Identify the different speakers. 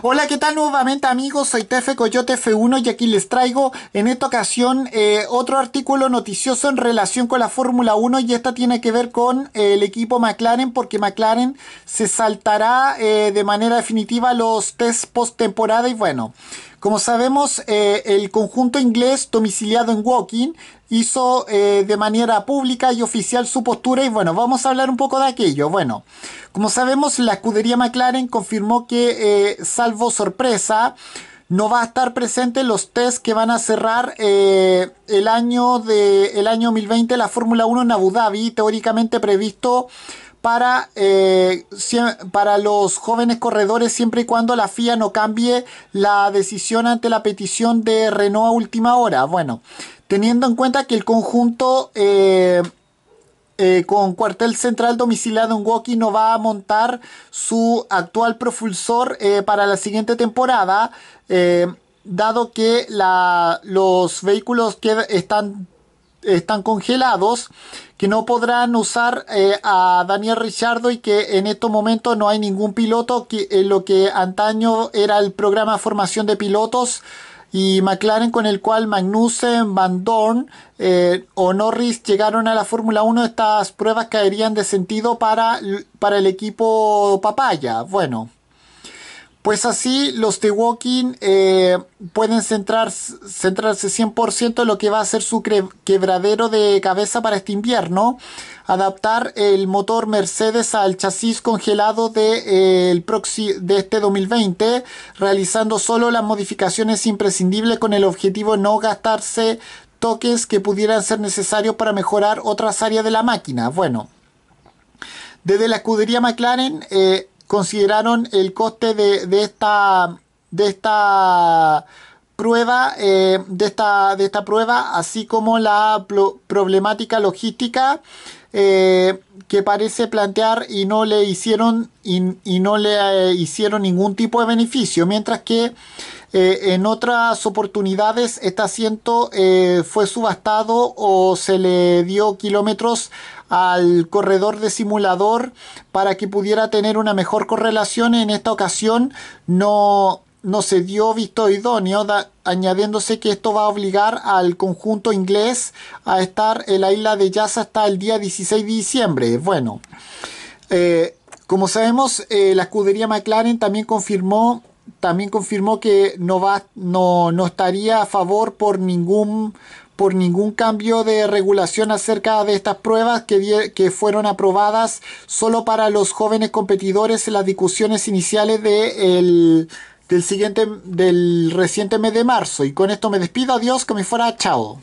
Speaker 1: Hola, ¿qué tal nuevamente amigos? Soy Tefe Coyote F1 y aquí les traigo en esta ocasión eh, otro artículo noticioso en relación con la Fórmula 1 y esta tiene que ver con eh, el equipo McLaren porque McLaren se saltará eh, de manera definitiva los test post temporada y bueno... Como sabemos, eh, el conjunto inglés domiciliado en Woking hizo eh, de manera pública y oficial su postura y bueno, vamos a hablar un poco de aquello. Bueno, como sabemos, la escudería McLaren confirmó que, eh, salvo sorpresa, no va a estar presente los test que van a cerrar el año de el año 2020 la Fórmula 1 en Abu Dhabi, teóricamente previsto para, eh, para los jóvenes corredores siempre y cuando la FIA no cambie la decisión ante la petición de Renault a última hora. Bueno, teniendo en cuenta que el conjunto eh, eh, con cuartel central domiciliado en Woki no va a montar su actual propulsor para la siguiente temporada dado que la, los vehículos que están están congelados, que no podrán usar eh, a Daniel Richardo y que en estos momentos no hay ningún piloto, que eh, lo que antaño era el programa Formación de Pilotos y McLaren con el cual Magnussen, Van Dorn eh, o Norris llegaron a la Fórmula 1, estas pruebas caerían de sentido para, para el equipo Papaya. Bueno. Pues así los The Walking eh, pueden centrarse, centrarse 100% en lo que va a ser su quebradero de cabeza para este invierno, adaptar el motor Mercedes al chasis congelado de, eh, el de este 2020, realizando solo las modificaciones imprescindibles con el objetivo de no gastarse toques que pudieran ser necesarios para mejorar otras áreas de la máquina. Bueno, desde la escudería McLaren... Eh, consideraron el coste de, de esta de esta prueba, eh, de, esta, de esta prueba, así como la problemática logística eh, que parece plantear y no le hicieron, y, no le eh, hicieron ningún tipo de beneficio, mientras que en otras oportunidades este asiento fue subastado o se le dio kilómetros al corredor de simulador para que pudiera tener una mejor correlación. En esta ocasión no no se dio visto idóneo, añadiéndose que esto va a obligar al conjunto inglés a estar en la isla de Jazz hasta el día 16 de diciembre. Bueno, eh, como sabemos, eh, la escudería McLaren también confirmó, también confirmó que no, va, no, estaría a favor por ningún por ningún cambio de regulación acerca de estas pruebas que, que, fueron aprobadas solo para los jóvenes competidores en las discusiones iniciales de del siguiente del reciente mes de marzo y con esto me despido adiós que me fuera chao